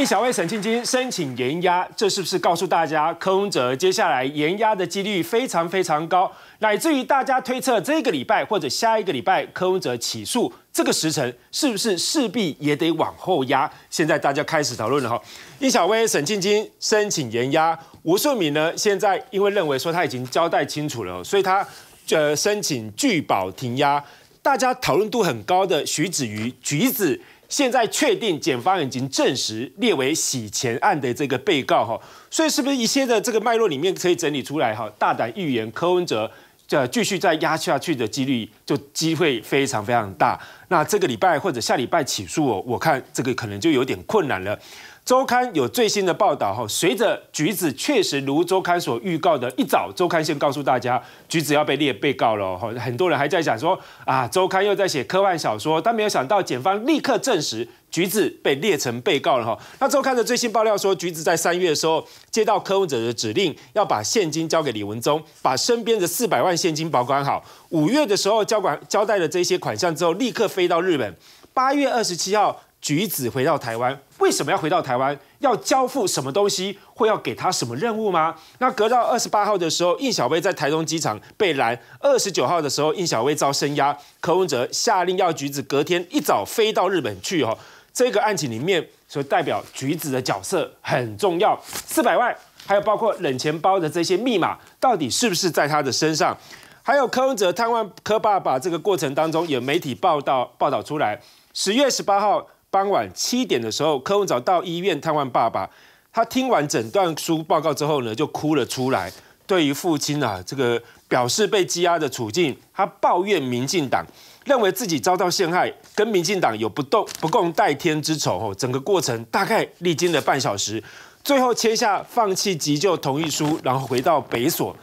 尹小薇、沈庆金申请延押，这是不是告诉大家柯文哲接下来延押的几率非常非常高，乃至于大家推测这个礼拜或者下一个礼拜柯文哲起诉这个时辰是不是势必也得往后压？现在大家开始讨论了哈，尹小薇、沈庆金申请延押，吴秀敏呢现在因为认为说他已经交代清楚了，所以他呃申请拒保停押，大家讨论度很高的徐子瑜、橘子。现在确定，检方已经证实列为洗钱案的这个被告哈，所以是不是一些的这个脉络里面可以整理出来哈？大胆预言，柯文哲这继续再压下去的几率就机会非常非常大。那这个礼拜或者下礼拜起诉，我我看这个可能就有点困难了。周刊有最新的报道哈，随着橘子确实如周刊所预告的，一早周刊先告诉大家橘子要被列被告了哈，很多人还在想说啊，周刊又在写科幻小说，但没有想到检方立刻证实橘子被列成被告了哈。那周刊的最新爆料说，橘子在三月的时候接到柯文哲的指令，要把现金交给李文忠，把身边的四百万现金保管好。五月的时候交管交代了这些款项之后，立刻飞到日本。八月二十七号。橘子回到台湾，为什么要回到台湾？要交付什么东西？会要给他什么任务吗？那隔到二十八号的时候，印小薇在台东机场被拦；二十九号的时候，印小薇遭声压，柯文哲下令要橘子隔天一早飞到日本去。哦，这个案情里面所代表橘子的角色很重要。四百万，还有包括冷钱包的这些密码，到底是不是在他的身上？还有柯文哲探望柯爸爸这个过程当中，有媒体报道报道出来，十月十八号。傍晚七点的时候，柯文哲到医院探望爸爸。他听完诊断书报告之后呢，就哭了出来。对于父亲啊，这个表示被羁押的处境，他抱怨民进党，认为自己遭到陷害，跟民进党有不共不共戴天之仇。吼，整个过程大概历经了半小时，最后签下放弃急救同意书，然后回到北所。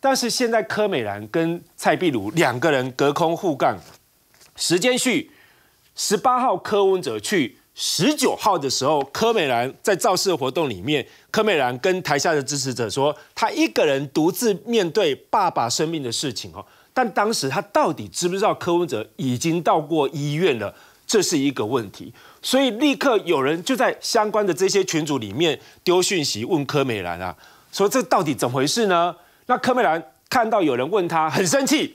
但是现在柯美兰跟蔡壁如两个人隔空互杠，时间序。十八号柯文哲去，十九号的时候，柯美兰在造势活动里面，柯美兰跟台下的支持者说，他一个人独自面对爸爸生病的事情哦，但当时他到底知不知道柯文哲已经到过医院了，这是一个问题，所以立刻有人就在相关的这些群组里面丢讯息问柯美兰啊，说这到底怎么回事呢？那柯美兰看到有人问他，很生气。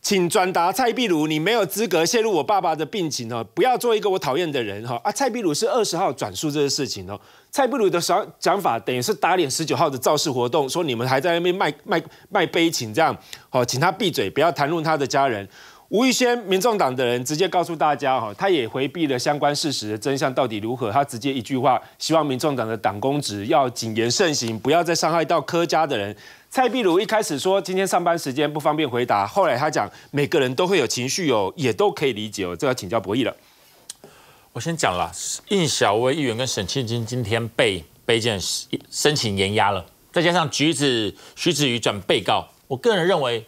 请转达蔡壁如，你没有资格泄露我爸爸的病情哦！不要做一个我讨厌的人哈！啊，蔡壁如是二十号转述这个事情哦。蔡壁如的想想法，等于是打脸十九号的造势活动，说你们还在那边卖卖卖悲情这样好，请他闭嘴，不要谈论他的家人。吴玉轩，民众党的人直接告诉大家哈，他也回避了相关事实真相到底如何，他直接一句话，希望民众党的党公职要谨言慎行，不要再伤害到柯家的人。蔡壁如一开始说今天上班时间不方便回答，后来他讲每个人都会有情绪哦，也都可以理解哦，这要请教博弈了。我先讲了，应小薇议员跟沈庆金今天被被检申请延押了，再加上橘子徐子瑜转被告，我个人认为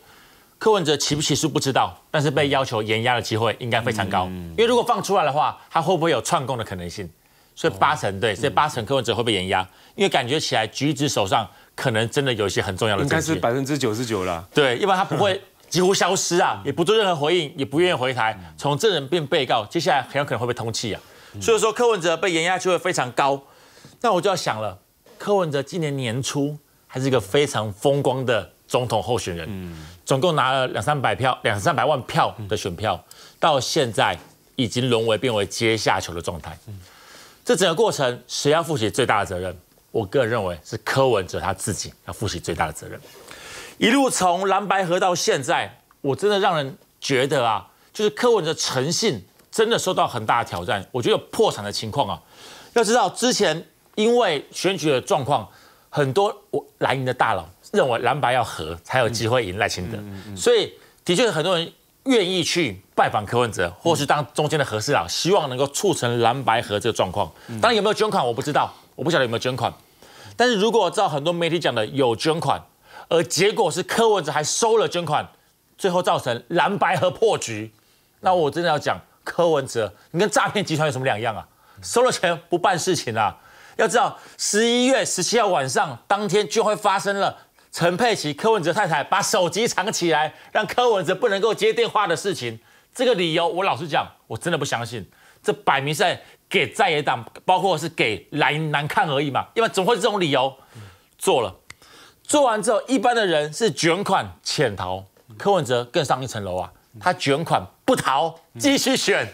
柯文哲起不起诉不知道，但是被要求延押的机会应该非常高，因为如果放出来的话，他会不会有串供的可能性？所以八成对，所以八成柯文哲会被延押，因为感觉起来橘子手上。可能真的有一些很重要的应该是百分之九十九了。对，要不然他不会 几乎消失啊，也不做任何回应，也不愿意回台，从证人变被告，接下来很有可能会被通气啊。所以说，柯文哲被严压就会非常高。那我就要想了，柯文哲今年年初还是一个非常风光的总统候选人，总共拿了两三百票、两三百万票的选票，到现在已经沦为变为阶下囚的状态。这整个过程，谁要负起最大的责任？我个人认为是柯文哲他自己要负起最大的责任。一路从蓝白河到现在，我真的让人觉得啊，就是柯文哲诚信真的受到很大的挑战。我觉得有破产的情况啊。要知道之前因为选举的状况，很多我蓝营的大佬认为蓝白要合才有机会赢赖清德，所以的确很多人愿意去拜访柯文哲，或是当中间的和事佬，希望能够促成蓝白合这个状况。当然有没有捐款我不知道。我不晓得有没有捐款，但是如果我知道很多媒体讲的有捐款，而结果是柯文哲还收了捐款，最后造成蓝白和破局，那我真的要讲柯文哲，你跟诈骗集团有什么两样啊？收了钱不办事情啊？要知道十一月十七号晚上当天就会发生了陈佩琪柯文哲太太把手机藏起来，让柯文哲不能够接电话的事情，这个理由我老实讲，我真的不相信，这摆明在。给在野党，包括是给来难看而已嘛，因为怎么会这种理由？做了，做完之后，一般的人是卷款潜逃，柯文哲更上一层楼啊，他卷款不逃，继续选，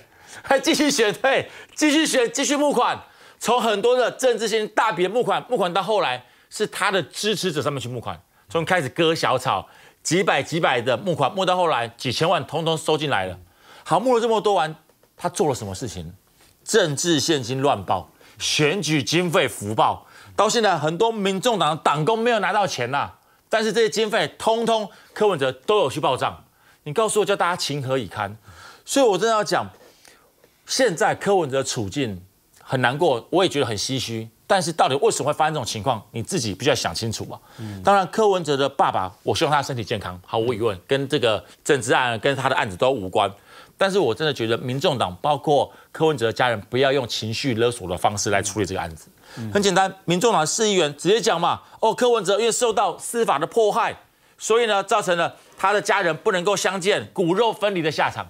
还继续选，对，继续选，继续募款，从很多的政治性大笔募款，募款到后来是他的支持者上面去募款，从开始割小草，几百几百的募款，募到后来几千万，统统收进来了。好，募了这么多完，他做了什么事情？政治现金乱报，选举经费福报，到现在很多民众党党工没有拿到钱呐，但是这些经费通通柯文哲都有去报账，你告诉我叫大家情何以堪？所以我真的要讲，现在柯文哲处境很难过，我也觉得很唏嘘。但是到底为什么会发生这种情况？你自己必须要想清楚嘛。当然，柯文哲的爸爸，我希望他身体健康。毫无疑问，跟这个政治案跟他的案子都无关。但是我真的觉得，民众党包括柯文哲的家人，不要用情绪勒索的方式来处理这个案子。很简单，民众党市议员直接讲嘛：哦，柯文哲因为受到司法的迫害，所以呢，造成了他的家人不能够相见，骨肉分离的下场。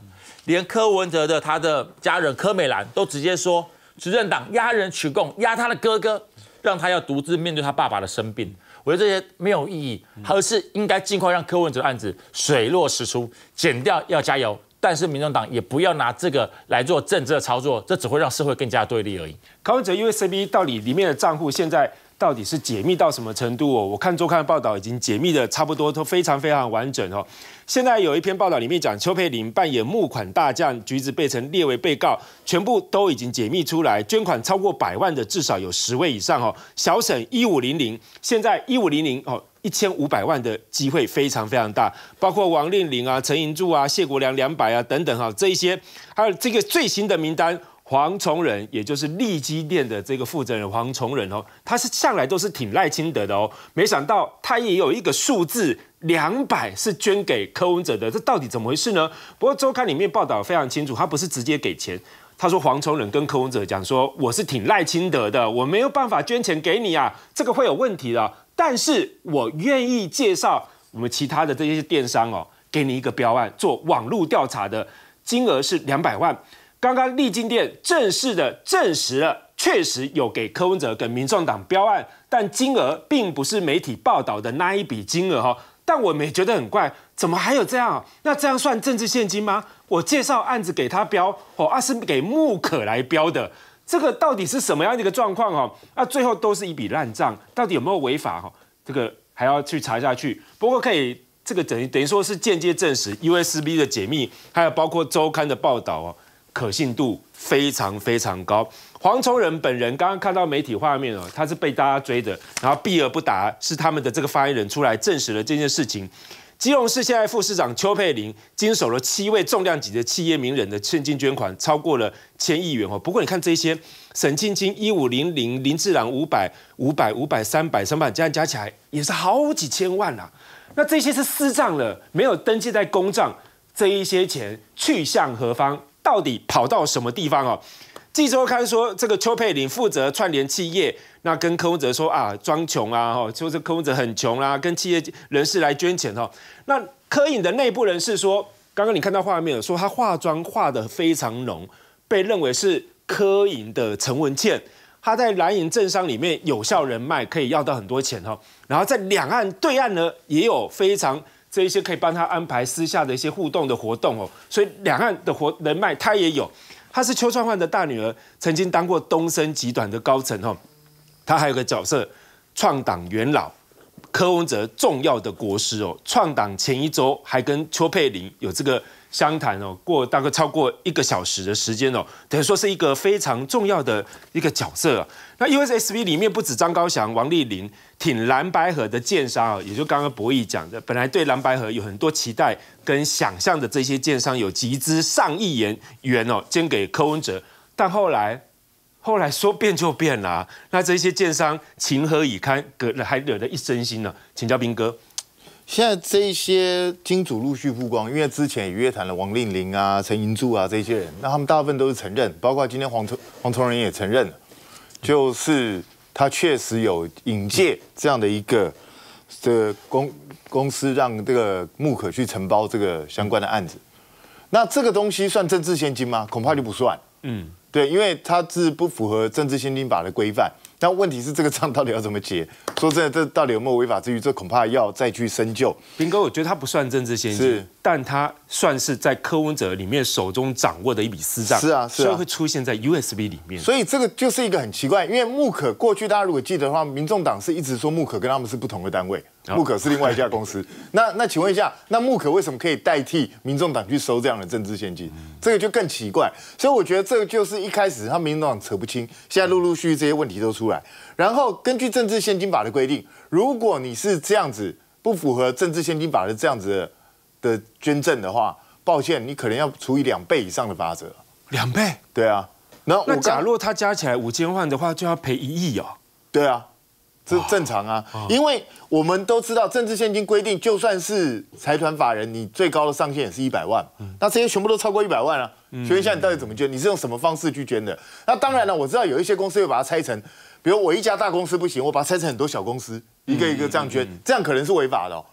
连柯文哲的他的家人柯美兰都直接说。执政党压人取供，压他的哥哥，让他要独自面对他爸爸的生病。我觉得这些没有意义，而是应该尽快让柯文哲案子水落石出。减掉要加油，但是民众党也不要拿这个来做政治的操作，这只会让社会更加对立而已。柯文哲因为 C B 到底里面的账户现在到底是解密到什么程度？我看周刊报道已经解密的差不多，都非常非常完整哦。现在有一篇报道，里面讲邱佩玲扮演募款大将，橘子被成列为被告，全部都已经解密出来，捐款超过百万的至少有十位以上哦。小沈一五零零，现在一五零零哦，一千五百万的机会非常非常大，包括王令玲啊、陈银柱啊、谢国良两百啊等等哈，这一些还有这个最新的名单。黄崇仁，也就是利基店的这个负责人黄崇仁哦，他是向来都是挺赖清德的哦，没想到他也有一个数字两百是捐给柯文哲的，这到底怎么回事呢？不过周刊里面报道非常清楚，他不是直接给钱，他说黄崇仁跟柯文哲讲说，我是挺赖清德的，我没有办法捐钱给你啊，这个会有问题的，但是我愿意介绍我们其他的这些电商哦，给你一个标案做网络调查的金额是两百万。刚刚立金店正式的证实了，确实有给柯文哲跟民众党标案，但金额并不是媒体报道的那一笔金额哈。但我没觉得很怪，怎么还有这样？那这样算政治现金吗？我介绍案子给他标，哦啊，是给木可来标的，这个到底是什么样的一个状况哦？那最后都是一笔烂账，到底有没有违法哈？这个还要去查下去。不过可以，这个等于等于说是间接证实 USB 的解密，还有包括周刊的报道哦。可信度非常非常高。黄崇仁本人刚刚看到媒体画面哦，他是被大家追的，然后避而不答，是他们的这个发言人出来证实了这件事情。基隆市现在副市长邱佩玲经手了七位重量级的企业名人的现金捐款，超过了千亿元哦。不过你看这些，沈庆金一五零零，林志朗五百五百五百三百三百，这样加起来也是好几千万啊。那这些是私账了，没有登记在公账，这一些钱去向何方？到底跑到什么地方哦？《纪周刊》说这个邱佩玲负责串联企业，那跟柯文哲说啊，装穷啊，哦，就是柯文哲很穷啦，跟企业人士来捐钱哈。那柯影的内部人士说，刚刚你看到画面有？说他化妆化的非常浓，被认为是柯影的陈文茜，他在蓝营政商里面有效人脉可以要到很多钱哈。然后在两岸对岸呢，也有非常。这一些可以帮他安排私下的一些互动的活动哦，所以两岸的活人脉他也有，他是邱创焕的大女儿，曾经当过东森集团的高层哦。他还有个角色，创党元老，柯文哲重要的国师哦，创党前一周还跟邱佩林有这个。相谈哦，过大概超过一个小时的时间哦，等于说是一个非常重要的一个角色啊。那 USSV 里面不止张高翔、王丽玲挺蓝白河的剑商啊，也就刚刚博弈讲的，本来对蓝白河有很多期待跟想象的这些剑商有集资上亿元元哦，捐给柯文哲，但后来后来说变就变了，那这些剑商情何以堪？搁还惹得一身心呢？请教兵哥。现在这些金主陆续曝光，因为之前也约谈了王令玲啊、陈银柱啊这些人，那他们大部分都是承认，包括今天黄崇黄崇仁也承认，就是他确实有引介这样的一个的公公司，让这个木可去承包这个相关的案子。那这个东西算政治现金吗？恐怕就不算。嗯，对，因为它是不符合政治现金法的规范。但问题是，这个账到底要怎么结？说真的，这到底有没违法之余，这恐怕要再去深究。兵哥，我觉得他不算政治嫌疑，是，但他。算是在柯文哲里面手中掌握的一笔私账，是啊，所以会出现在 USB 里面。所以这个就是一个很奇怪，因为木可过去大家如果记得的话，民众党是一直说木可跟他们是不同的单位，木可是另外一家公司。那那请问一下，那木可为什么可以代替民众党去收这样的政治现金？这个就更奇怪。所以我觉得这个就是一开始他们民众党扯不清，现在陆陆续续这些问题都出来。然后根据政治现金法的规定，如果你是这样子不符合政治现金法的这样子。的捐赠的话，抱歉，你可能要除以两倍以上的法则。两倍？对啊。那那假若他加起来五千万的话，就要赔一亿啊？对啊，这正常啊，因为我们都知道政治现金规定，就算是财团法人，你最高的上限也是一百万。那这些全部都超过一百万了，所以一下你到底怎么捐？你是用什么方式去捐的？那当然了，我知道有一些公司会把它拆成，比如我一家大公司不行，我把它拆成很多小公司，一个一个这样捐，这样可能是违法的。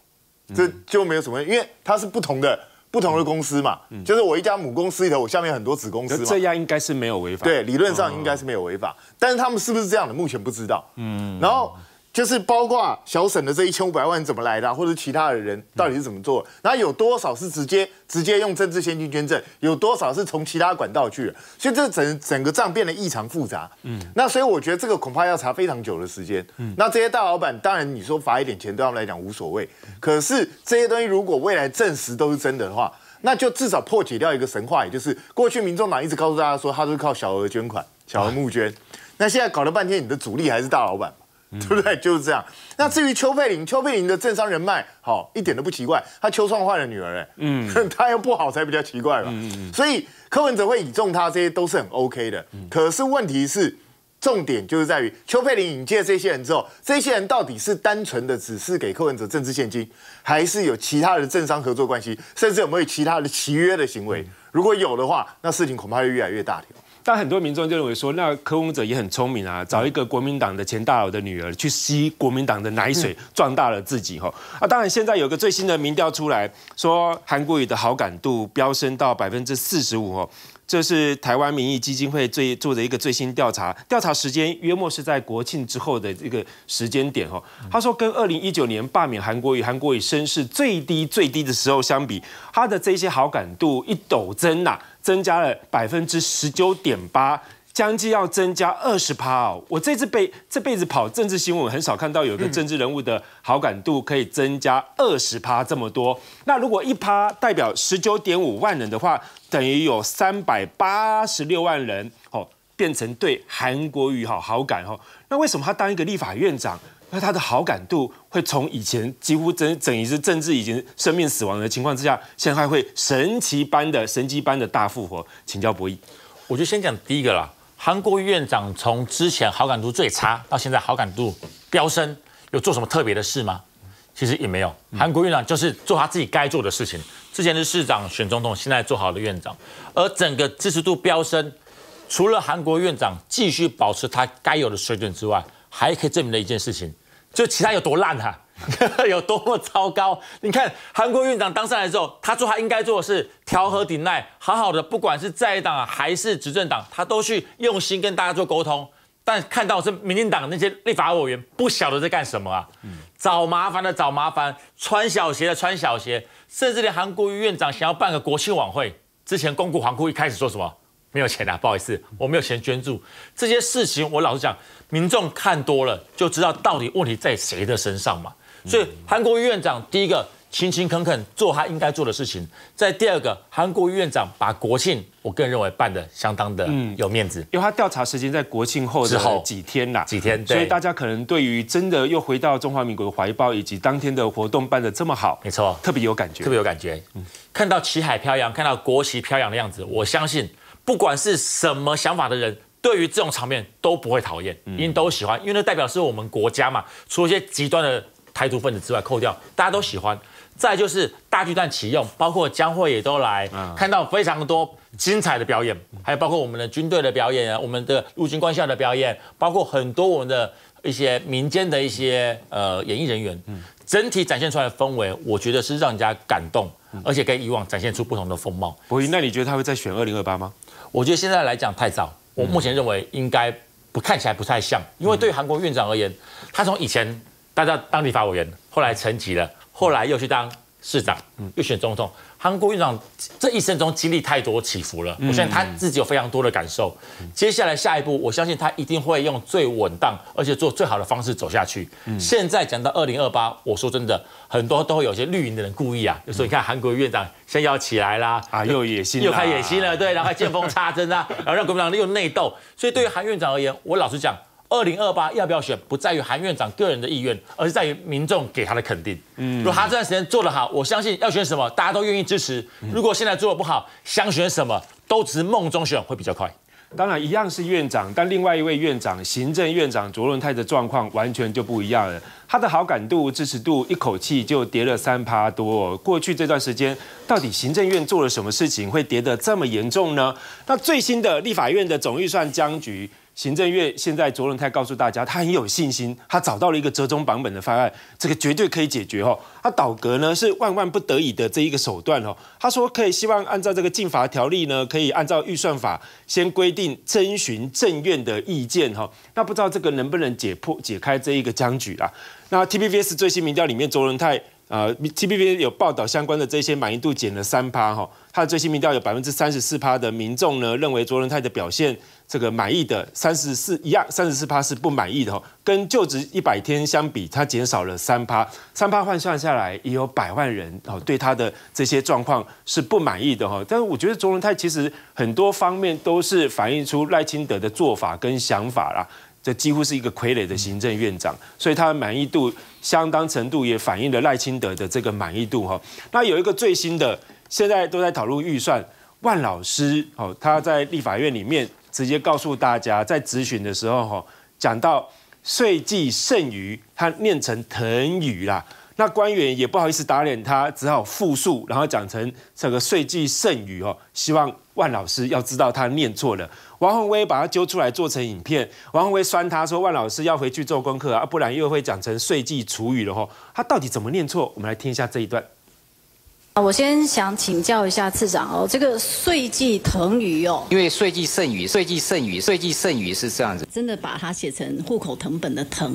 这就没有什么，因为它是不同的不同的公司嘛，就是我一家母公司，里头我下面很多子公司，这样应该是没有违法，对，理论上应该是没有违法，但是他们是不是这样的，目前不知道，嗯，然后。就是包括小沈的这一千五百万怎么来的，或者其他的人到底是怎么做，然后有多少是直接直接用政治现金捐赠，有多少是从其他管道去，所以这整整个账变得异常复杂。嗯，那所以我觉得这个恐怕要查非常久的时间。嗯，那这些大老板，当然你说罚一点钱对他们来讲无所谓，可是这些东西如果未来证实都是真的话，那就至少破解掉一个神话，也就是过去民众党一直告诉大家说，他都是靠小额捐款、小额募捐，那现在搞了半天，你的主力还是大老板。对不对？就是这样。那至于邱佩玲，邱佩玲的政商人脉好一点都不奇怪。她邱创焕的女儿哎，嗯，她又不好才比较奇怪嗯、所以柯文哲会倚重她，这些都是很 OK 的。可是问题是，重点就是在于邱佩玲引荐这些人之后，这些人到底是单纯的只是给柯文哲政治现金，还是有其他的政商合作关系，甚至有没有其他的契约的行为？如果有的话，那事情恐怕会越来越大条。但很多民众就认为说，那柯文哲也很聪明啊，找一个国民党的前大佬的女儿去吸国民党的奶水，壮大了自己哈。啊，当然现在有个最新的民调出来说，韩国瑜的好感度飙升到百分之四十五哦，这是台湾民意基金会最做的一个最新调查，调查时间约莫是在国庆之后的这个时间点哦。他说，跟二零一九年罢免韩国瑜、韩国瑜声势最低最低的时候相比，他的这些好感度一陡增呐。增加了百分之十九点八，将近要增加二十趴哦！我这次被这辈子跑政治新闻，很少看到有个政治人物的好感度可以增加二十趴这么多。那如果一趴代表十九点五万人的话，等于有三百八十六万人哦，变成对韩国瑜好好感哦。那为什么他当一个立法院长？那他的好感度会从以前几乎整整一支政治已经生命死亡的情况之下，现在会神奇般的神奇般的大复活。请教博弈，我就先讲第一个啦。韩国院长从之前好感度最差到现在好感度飙升，有做什么特别的事吗？其实也没有，韩国院长就是做他自己该做的事情。之前的市长选总统，现在做好了院长，而整个支持度飙升，除了韩国院长继续保持他该有的水准之外，还可以证明的一件事情。就其他有多烂哈，有多么糟糕？你看韩国院长当上来之后，他说他应该做的是调和鼎赖，好好的，不管是在党还是执政党，他都去用心跟大家做沟通。但看到是民进党那些立法委员，不晓得在干什么啊？找麻烦的找麻烦，穿小鞋的穿小鞋，甚至连韩国院长想要办个国庆晚会之前，公股皇姑一开始说什么？没有钱啊，不好意思，我没有钱捐助这些事情。我老实讲，民众看多了就知道到底问题在谁的身上嘛。所以韩国院长第一个勤勤恳恳做他应该做的事情，在第二个韩国院长把国庆，我个人认为办的相当的有面子，因为他调查时间在国庆后的几天了，几天，所以大家可能对于真的又回到中华民国的怀抱，以及当天的活动办的这么好，没错，特别有感觉，特别有感觉，看到旗海飘扬，看到国旗飘扬的样子，我相信。不管是什么想法的人，对于这种场面都不会讨厌，因都喜欢，因为那代表是我们国家嘛，除了一些极端的台独分子之外，扣掉大家都喜欢。再就是大剧团启用，包括江会也都来看到非常多精彩的表演，还有包括我们的军队的表演啊，我们的陆军官校的表演，包括很多我们的一些民间的一些呃演艺人员，整体展现出来的氛围，我觉得是让人家感动，而且跟以往展现出不同的风貌。博弈，那你觉得他会再选二零二八吗？我觉得现在来讲太早，我目前认为应该不看起来不太像，因为对韩国院长而言，他从以前大家当地法委员，后来成级了，后来又去当。市长又选总统，韩国院长这一生中经历太多起伏了，我相信他自己有非常多的感受。接下来下一步，我相信他一定会用最稳当而且做最好的方式走下去。现在讲到二零二八，我说真的，很多都会有些绿营的人故意啊，有说候你看韩国院长先要起来啦，啊，又野心，又开野心了，对，然后见缝插针啊，然后让国民党又内斗。所以对于韩院长而言，我老实讲。二零二八要不要选，不在于韩院长个人的意愿，而是在于民众给他的肯定。嗯，如果他这段时间做得好，我相信要选什么，大家都愿意支持；如果现在做的不好，想选什么都只梦中选，会比较快。当然，一样是院长，但另外一位院长行政院长卓伦泰的状况完全就不一样了。他的好感度、支持度一口气就跌了三趴多。过去这段时间，到底行政院做了什么事情，会跌得这么严重呢？那最新的立法院的总预算僵局。行政院现在卓荣泰告诉大家，他很有信心，他找到了一个折中版本的方案，这个绝对可以解决哦。他倒阁呢是万万不得已的这一个手段哦。他说可以希望按照这个禁法条例呢，可以按照预算法先规定，征询政院的意见哈。那不知道这个能不能解破解开这一个僵局啦？那 t p V s 最新民调里面卓荣泰。呃，TBP 有报道相关的这些满意度减了三趴哈，它的最新民调有百分之三十四趴的民众呢认为卓仁泰的表现这个满意的三十四一样，三十四趴是不满意的哈，跟就职一百天相比，它减少了三趴，三趴换算下来也有百万人哦对他的这些状况是不满意的哈，但是我觉得卓仁泰其实很多方面都是反映出赖清德的做法跟想法啦，这几乎是一个傀儡的行政院长，所以他的满意度相当程度也反映了赖清德的这个满意度哈。那有一个最新的，现在都在讨论预算，万老师哦，他在立法院里面直接告诉大家，在质询的时候哈，讲到税计剩余，他念成腾余啦，那官员也不好意思打脸他，只好复述，然后讲成这个税计剩余哦，希望万老师要知道他念错了。王宏威把他揪出来做成影片。王宏威酸他说：“万老师要回去做功课啊，不然又会讲成碎记楚语了哈。”他到底怎么念错？我们来听一下这一段。我先想请教一下次长哦，这个岁计腾余哦，因为岁计剩余，岁计剩余，岁计剩余是这样子，真的把它写成户口藤本的藤，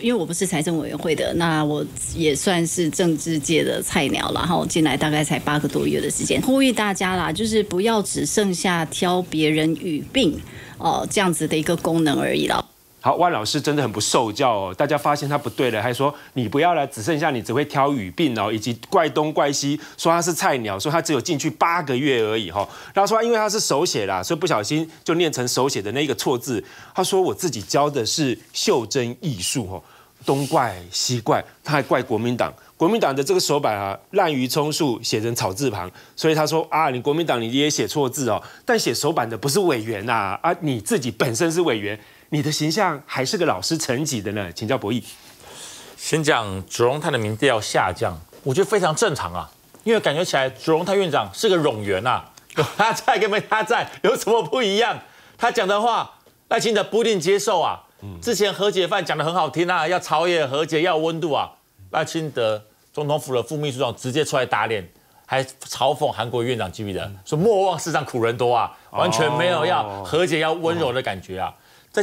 因为我不是财政委员会的，那我也算是政治界的菜鸟然后进来大概才八个多月的时间，呼吁大家啦，就是不要只剩下挑别人语病哦这样子的一个功能而已啦。万老师真的很不受教哦，大家发现他不对了，还说你不要了，只剩下你只会挑语病哦，以及怪东怪西，说他是菜鸟，说他只有进去八个月而已哈。然后说因为他是手写啦，所以不小心就念成手写的那个错字。他说我自己教的是袖珍艺术哦，东怪西怪，他还怪国民党，国民党的这个手板啊滥竽充数，写成草字旁，所以他说啊，你国民党你也写错字哦，但写手板的不是委员呐啊，你自己本身是委员。你的形象还是个老师层级的呢？请教博弈。先讲主龙泰的民调下降，我觉得非常正常啊，因为感觉起来主龙泰院长是个冗员啊，有 他在跟没他在有什么不一样？他讲的话，赖清德不一定接受啊。之前和解犯讲的很好听啊，要朝野和解，要温度啊。赖清德总统府的副秘书长直接出来打脸，还嘲讽韩国院长级别得说莫忘世上苦人多啊，完全没有要和解要温柔的感觉啊。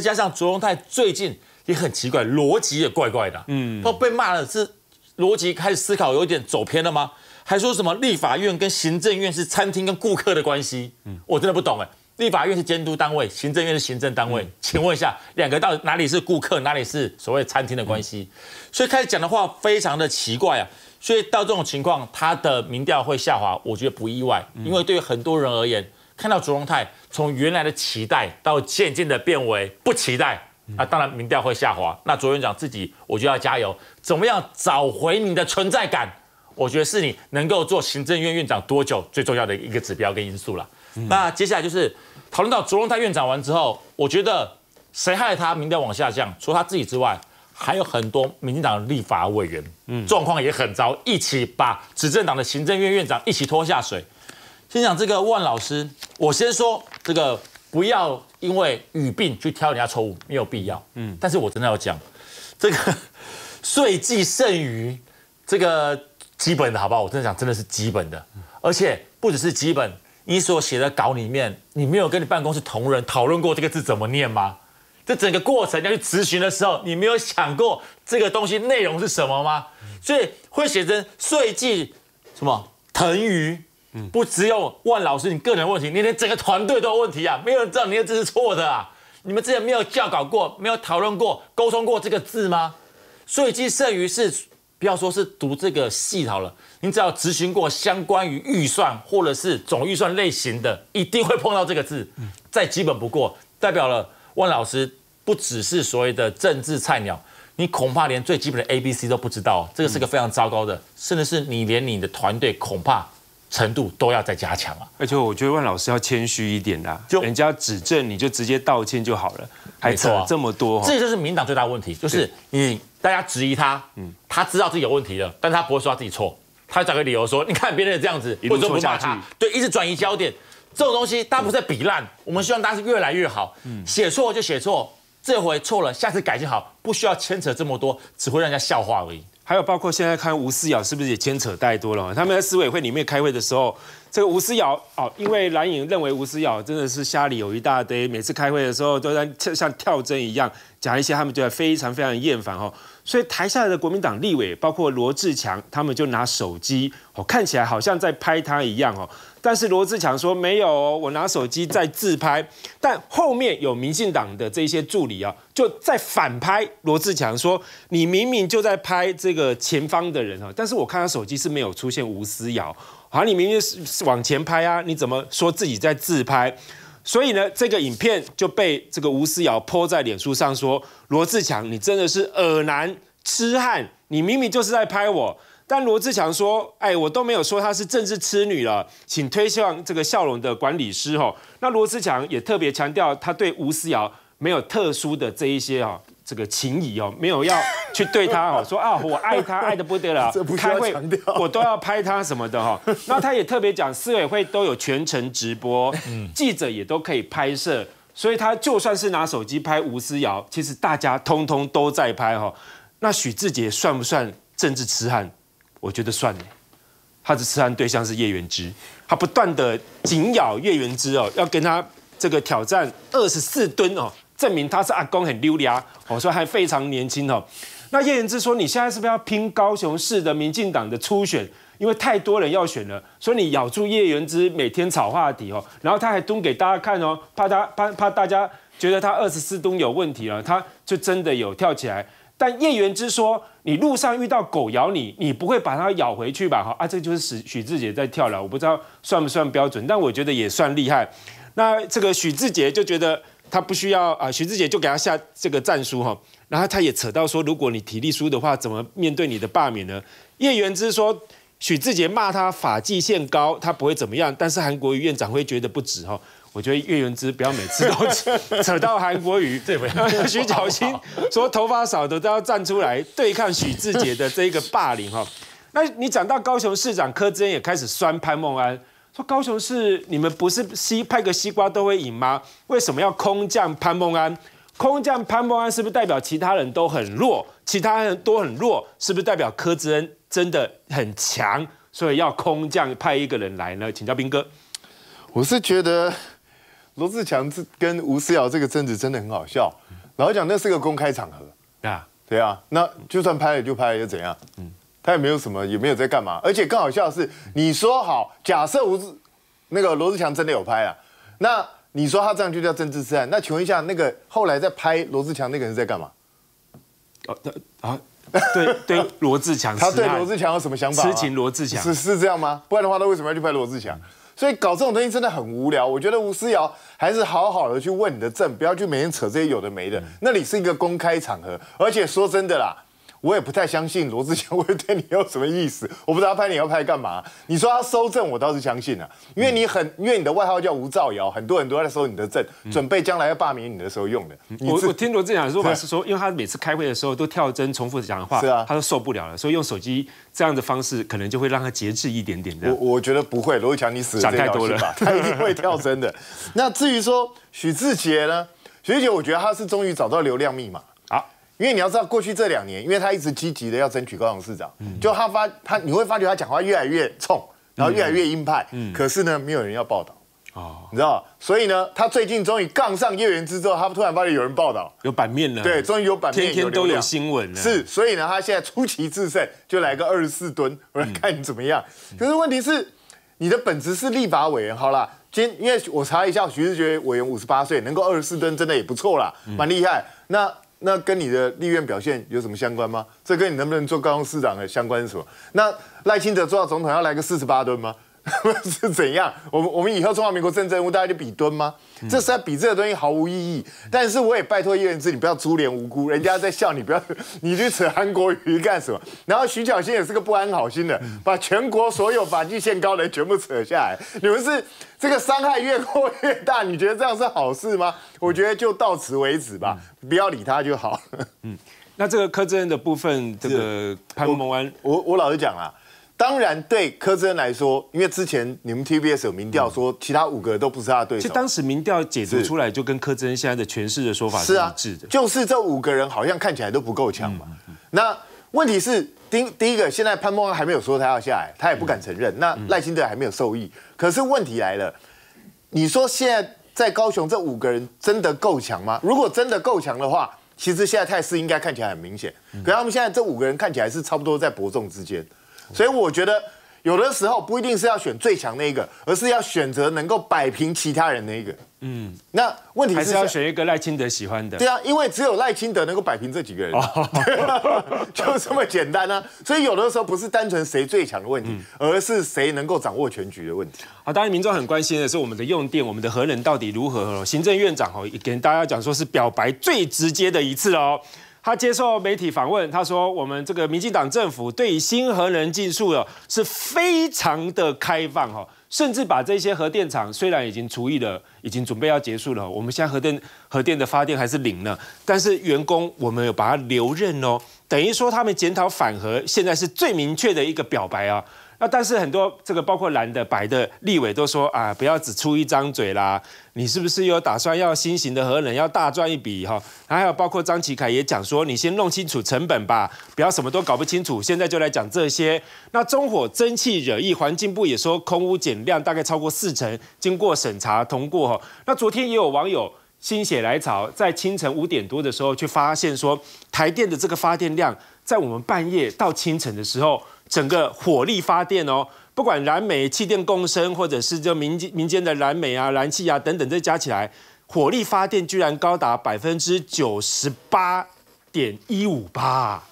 再加上卓荣泰最近也很奇怪，逻辑也怪怪的，嗯，都被骂了，是逻辑开始思考有点走偏了吗？还说什么立法院跟行政院是餐厅跟顾客的关系？嗯，我真的不懂哎，立法院是监督单位，行政院是行政单位，请问一下，两个到底哪里是顾客，哪里是所谓餐厅的关系？所以开始讲的话非常的奇怪啊，所以到这种情况，他的民调会下滑，我觉得不意外，因为对于很多人而言，看到卓荣泰。从原来的期待到渐渐的变为不期待，那当然民调会下滑。那卓院长自己，我就要加油，怎么样找回你的存在感？我觉得是你能够做行政院院长多久最重要的一个指标跟因素了。那接下来就是讨论到卓荣泰院长完之后，我觉得谁害他民调往下降？除他自己之外，还有很多民进党立法委员，嗯，状况也很糟，一起把执政党的行政院院长一起拖下水。先讲这个万老师，我先说。这个不要因为语病去挑人家错误，没有必要。嗯，但是我真的要讲，这个“岁计剩余，这个基本的好不好？我真的讲，真的是基本的。而且不只是基本，你所写的稿里面，你没有跟你办公室同仁讨论过这个字怎么念吗？这整个过程要去咨询的时候，你没有想过这个东西内容是什么吗？所以会写成“岁计”什么“腾鱼”。不只有万老师你个人问题，你连整个团队都有问题啊！没有人知道你的字是错的啊！你们之前没有教稿过、没有讨论过、沟通过这个字吗？所以，即剩余是不要说是读这个系好了，你只要执行过相关于预算或者是总预算类型的，一定会碰到这个字，再基本不过，代表了万老师不只是所谓的政治菜鸟，你恐怕连最基本的 A、B、C 都不知道，这个是个非常糟糕的，甚至是你连你的团队恐怕。程度都要再加强啊！而且我觉得万老师要谦虚一点啦，就人家指正你就直接道歉就好了，还扯这么多，这就是民党最大的问题，就是你大家质疑他，嗯，他知道自己有问题了，但是他不会说自己错，他要找个理由说，你看别人这样子，我就不骂他，对，一直转移焦点，这种东西大家不是在比烂，我们希望大家是越来越好，嗯，写错就写错，这回错了，下次改就好，不需要牵扯这么多，只会让人家笑话而已。还有包括现在看吴思瑶是不是也牵扯太多了？他们在市委会里面开会的时候，这个吴思瑶哦，因为蓝营认为吴思瑶真的是虾里有一大堆，每次开会的时候都在像跳针一样讲一些，他们得非常非常厌烦哦。所以台下的国民党立委，包括罗志强，他们就拿手机哦，看起来好像在拍他一样哦。但是罗志强说没有，我拿手机在自拍，但后面有民进党的这些助理啊，就在反拍罗志强说你明明就在拍这个前方的人啊，但是我看他手机是没有出现吴思瑶啊，你明明是往前拍啊，你怎么说自己在自拍？所以呢，这个影片就被这个吴思瑶泼在脸书上说罗志强，你真的是耳男痴汉，你明明就是在拍我。但罗志祥说：“哎，我都没有说她是政治痴女了，请推向这个笑容的管理师哦。”那罗志祥也特别强调，他对吴思瑶没有特殊的这一些啊，这个情谊哦，没有要去对她哦说啊，我爱她爱得不得了。这不我都要拍她什么的哈。那他也特别讲，四委会都有全程直播，记者也都可以拍摄，所以他就算是拿手机拍吴思瑶，其实大家通通都在拍哈。那许志杰算不算政治痴汉？我觉得算了。他的刺探对象是叶元之，他不断的紧咬叶元之哦，要跟他这个挑战二十四吨哦，证明他是阿公很溜呀，我说还非常年轻哦。那叶元之说，你现在是不是要拼高雄市的民进党的初选？因为太多人要选了，所以你咬住叶元之每天炒话题哦，然后他还蹲给大家看哦，怕他怕怕大家觉得他二十四吨有问题了，他就真的有跳起来。但叶元之说：“你路上遇到狗咬你，你不会把它咬回去吧？”哈啊，这就是许许志杰在跳了，我不知道算不算标准，但我觉得也算厉害。那这个许志杰就觉得他不需要啊，许志杰就给他下这个战书哈，然后他也扯到说，如果你体力输的话，怎么面对你的罢免呢？叶元之说：“许志杰骂他法纪线高，他不会怎么样，但是韩国瑜院长会觉得不值哈。”我觉得岳云芝不要每次都 扯到韩国瑜，对不对？许巧欣说头发少的都要站出来对抗许志杰的这一个霸凌哈。那你讲到高雄市长柯志恩也开始酸潘孟安，说高雄市你们不是西派个西瓜都会赢吗？为什么要空降潘孟安？空降潘孟安是不是代表其他人都很弱？其他人都很弱是不是代表柯志恩真的很强？所以要空降派一个人来呢？请教兵哥，我是觉得。罗志强是跟吴思瑶这个争执真的很好笑，然后讲那是个公开场合，啊，对啊，那就算拍了就拍了又怎样？嗯，他也没有什么，也没有在干嘛。而且更好笑的是，你说好假设吴志那个罗志强真的有拍啊，那你说他这样就叫政治是啊？那请问一下，那个后来在拍罗志强那个人在干嘛？哦，啊，对对，罗志强，他对罗志强 有什么想法？痴情罗志强是是这样吗？不然的话，他为什么要去拍罗志强？所以搞这种东西真的很无聊。我觉得吴思瑶还是好好的去问你的证，不要去每天扯这些有的没的。那里是一个公开场合，而且说真的啦。我也不太相信罗志祥会对你有什么意思，我不知道他拍你要拍干嘛。你说他收证，我倒是相信了，因为你很，因为你的外号叫吴兆尧，很多人都在收你的证，准备将来要罢免你的时候用的。我我听罗志祥说，是说，因为他每次开会的时候都跳针，重复讲的话，是啊，他都受不了了，所以用手机这样的方式，可能就会让他节制一点点。我我觉得不会，罗志祥你死想太多了，他一定会跳针的。那至于说许志杰呢？许志杰，我觉得他是终于找到流量密码。因为你要知道，过去这两年，因为他一直积极的要争取高雄市长，就他发他，你会发觉他讲话越来越冲，然后越来越鹰派。嗯，可是呢，没有人要报道。哦，你知道，所以呢，他最近终于杠上叶源之之后，他突然发现有人报道，有版面了。对，终于有版面，天天都有新闻。是，所以呢，他现在出奇制胜，就来个二十四吨，我看你怎么样。可是问题是，你的本职是立法委员。好啦，今因为我查一下，徐志杰委员五十八岁，能够二十四吨，真的也不错啦，蛮厉害。那。那跟你的立院表现有什么相关吗？这跟你能不能做高雄市长的相关是什么？那赖清德做到总统要来个四十八吨吗？是怎样？我我们以后中华民国政治人物大家就比蹲吗？这是比这个东西毫无意义。但是我也拜托叶院士，你不要株连无辜，人家在笑你，不要 你去扯韩国瑜干什么？然后徐小新也是个不安好心的，把全国所有法纪线高的人全部扯下来，你们是这个伤害越扩越大。你觉得这样是好事吗？我觉得就到此为止吧，不要理他就好。嗯，那这个柯震的部分，这个潘孟安，我我老实讲啊。当然，对柯志恩来说，因为之前你们 T V B S 有民调说其他五个都不是他的对手。其实当时民调解读出来就跟柯志恩现在的诠释的说法是一致的，就是这五个人好像看起来都不够强嘛。那问题是第第一个，现在潘孟安还没有说他要下来，他也不敢承认。那赖清德还没有受益，可是问题来了，你说现在在高雄这五个人真的够强吗？如果真的够强的话，其实现在态势应该看起来很明显。可他们现在这五个人看起来是差不多在伯仲之间。所以我觉得，有的时候不一定是要选最强那一个，而是要选择能够摆平其他人那一个。嗯，那问题是要选一个赖清德喜欢的。对啊，因为只有赖清德能够摆平这几个人，就这么简单呢。所以有的时候不是单纯谁最强的问题，而是谁能够掌握全局的问题。好，当然民众很关心的是我们的用电、我们的核能到底如何了。行政院长哦，跟大家讲说是表白最直接的一次哦。他接受媒体访问，他说：“我们这个民进党政府对新核能技术了是非常的开放，哈，甚至把这些核电厂虽然已经除役了，已经准备要结束了，我们现在核电核电的发电还是零了，但是员工我们有把它留任哦，等于说他们检讨反核，现在是最明确的一个表白啊。”那但是很多这个包括蓝的白的立委都说啊，不要只出一张嘴啦，你是不是又打算要新型的核能要大赚一笔哈？还有包括张启凯也讲说，你先弄清楚成本吧，不要什么都搞不清楚，现在就来讲这些。那中火蒸汽惹意，环境部也说空污减量大概超过四成，经过审查通过哈。那昨天也有网友心血来潮，在清晨五点多的时候，去发现说台电的这个发电量在我们半夜到清晨的时候。整个火力发电哦，不管燃煤、气电共生，或者是就民间民间的燃煤啊、燃气啊等等，这加起来，火力发电居然高达百分之九十八点一五八。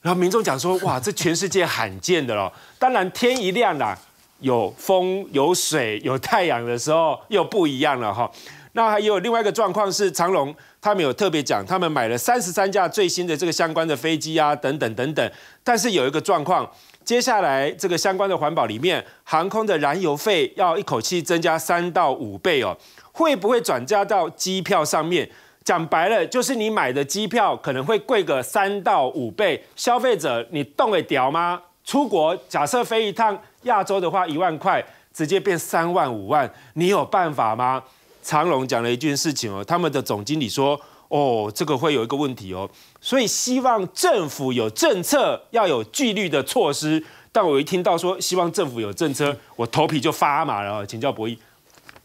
然后民众讲说：，哇，这全世界罕见的咯。当然，天一亮啦，有风、有水、有太阳的时候，又不一样了哈。那还有另外一个状况是，长隆。他们有特别讲，他们买了三十三架最新的这个相关的飞机啊，等等等等。但是有一个状况，接下来这个相关的环保里面，航空的燃油费要一口气增加三到五倍哦，会不会转嫁到机票上面？讲白了，就是你买的机票可能会贵个三到五倍。消费者，你动得屌吗？出国假设飞一趟亚洲的话，一万块直接变三万五万，你有办法吗？长荣讲了一件事情哦，他们的总经理说：“哦，这个会有一个问题哦，所以希望政府有政策，要有纪律的措施。”但我一听到说希望政府有政策，我头皮就发麻。然后请教博弈，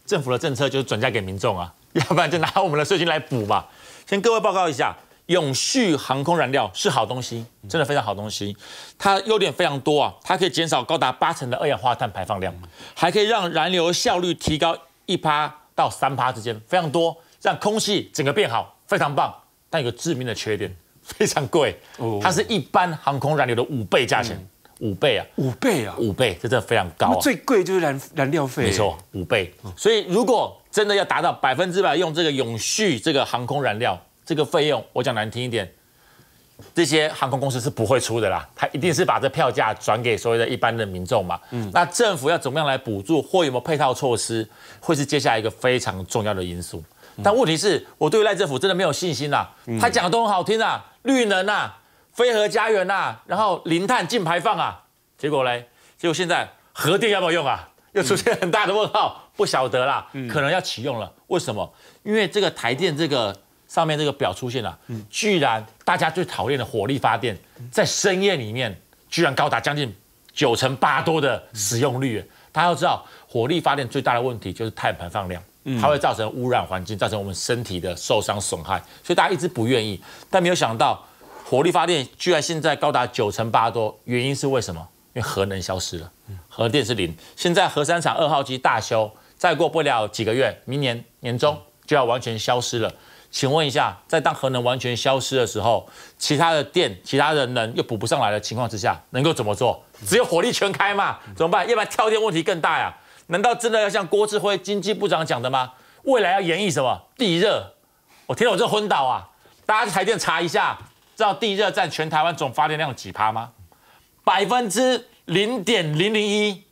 政府的政策就是转嫁给民众啊，要不然就拿我们的税金来补吧。先各位报告一下，永续航空燃料是好东西，真的非常好东西，它优点非常多啊，它可以减少高达八成的二氧化碳排放量，还可以让燃油效率提高一趴。到三趴之间，非常多，让空气整个变好，非常棒。但有个致命的缺点，非常贵，它是一般航空燃料的五倍价钱，五倍啊，五倍啊，五倍，这真的非常高。最贵就是燃燃料费，没错，五倍。所以如果真的要达到百分之百用这个永续这个航空燃料，这个费用，我讲难听一点。这些航空公司是不会出的啦，他一定是把这票价转给所谓的一般的民众嘛。嗯，那政府要怎么样来补助，或有没有配套措施，会是接下来一个非常重要的因素。但问题是，我对赖政府真的没有信心啦。他讲的都很好听啊，绿能啊，飞核家园呐，然后零碳净排放啊，结果嘞，结果现在核电要不要用啊？又出现很大的问号，不晓得啦，可能要启用了。为什么？因为这个台电这个上面这个表出现了，居然。大家最讨厌的火力发电，在深夜里面居然高达将近九成八多的使用率。大家要知道，火力发电最大的问题就是碳排放量，它会造成污染环境，造成我们身体的受伤损害，所以大家一直不愿意。但没有想到，火力发电居然现在高达九成八多，原因是为什么？因为核能消失了，核电是零。现在核三厂二号机大修，再过不了几个月，明年年中就要完全消失了。请问一下，在当核能完全消失的时候，其他的电、其他的能又补不上来的情况之下，能够怎么做？只有火力全开嘛？怎么办？要不然跳电问题更大呀？难道真的要像郭智辉经济部长讲的吗？未来要演绎什么地热？我听到我这昏倒啊！大家去台电查一下，知道地热占全台湾总发电量几趴吗？百分之零点零零一。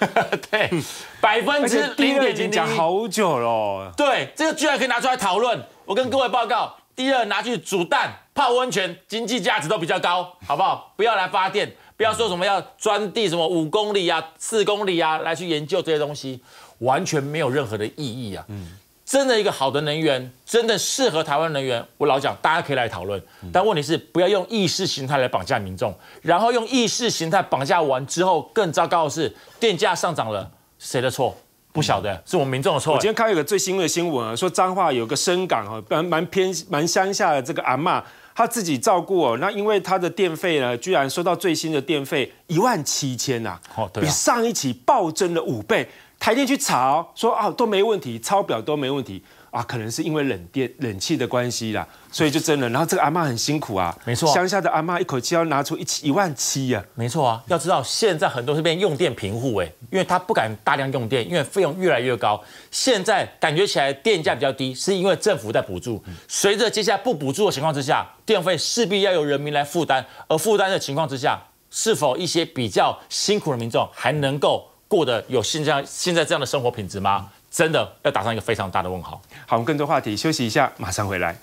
对，百分之零点零一，讲好久了。对，这个居然可以拿出来讨论。我跟各位报告，第二拿去煮蛋、泡温泉，经济价值都比较高，好不好？不要来发电，不要说什么要钻地什么五公里啊、四公里啊，来去研究这些东西，完全没有任何的意义啊。嗯。真的一个好的能源，真的适合台湾能源，我老讲，大家可以来讨论。但问题是，不要用意识形态来绑架民众，然后用意识形态绑架完之后，更糟糕的是电价上涨了，谁的错？不晓得，是我们民众的错。我今天看一个最新的新闻啊，说彰化有个深港啊，蛮蛮偏蛮乡下的这个阿嬷，她自己照顾，那因为她的电费呢，居然收到最新的电费一万七千啊，哦对，比上一起暴增了五倍。台电去查哦，说啊都没问题，抄表都没问题啊，可能是因为冷电冷气的关系啦，所以就真了。然后这个阿妈很辛苦啊，没错，乡下的阿妈一口气要拿出一一万七呀，没错啊。要知道现在很多是边用电贫户哎，因为他不敢大量用电，因为费用越来越高。现在感觉起来电价比较低，是因为政府在补助。随着接下来不补助的情况之下，电费势必要由人民来负担，而负担的情况之下，是否一些比较辛苦的民众还能够？过得有现在现在这样的生活品质吗？真的要打上一个非常大的问号。好，我们更多话题，休息一下，马上回来。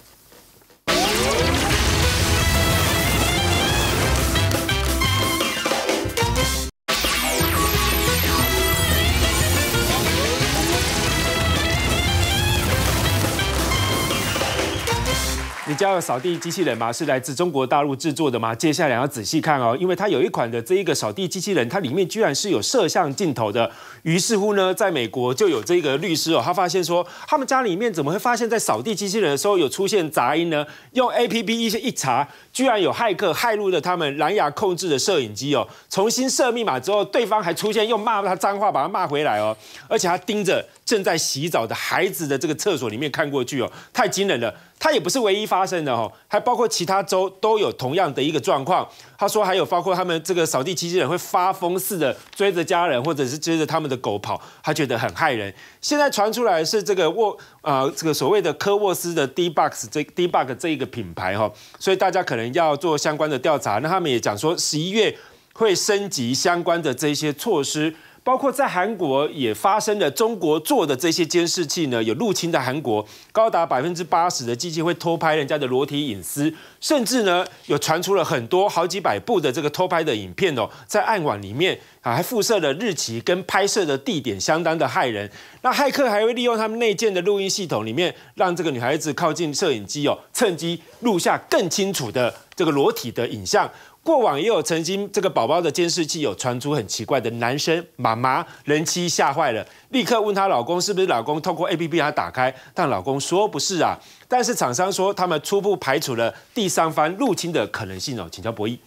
家有扫地机器人吗？是来自中国大陆制作的吗？接下来要仔细看哦，因为它有一款的这一个扫地机器人，它里面居然是有摄像镜头的。于是乎呢，在美国就有这个律师哦，他发现说，他们家里面怎么会发现，在扫地机器人的时候有出现杂音呢？用 APP 一些一查，居然有骇客骇入了他们蓝牙控制的摄影机哦。重新设密码之后，对方还出现用骂他脏话把他骂回来哦，而且他盯着正在洗澡的孩子的这个厕所里面看过去哦，太惊人了。它也不是唯一发生的哈，还包括其他州都有同样的一个状况。他说还有包括他们这个扫地机器人会发疯似的追着家人或者是追着他们的狗跑，他觉得很害人。现在传出来是这个沃呃这个所谓的科沃斯的 DBUG 这 DBUG 这一个品牌哈，所以大家可能要做相关的调查。那他们也讲说十一月会升级相关的这些措施。包括在韩国也发生了中国做的这些监视器呢，有入侵的韩国，高达百分之八十的机器会偷拍人家的裸体隐私，甚至呢有传出了很多好几百部的这个偷拍的影片哦，在暗网里面啊还附设了日期跟拍摄的地点，相当的骇人。那骇客还会利用他们内建的录音系统里面，让这个女孩子靠近摄影机哦，趁机录下更清楚的这个裸体的影像。过往也有曾经这个宝宝的监视器有传出很奇怪的男生妈妈人妻吓坏了，立刻问她老公是不是？老公透过 APP 她打开，但老公说不是啊。但是厂商说他们初步排除了第三方入侵的可能性哦。请教博弈，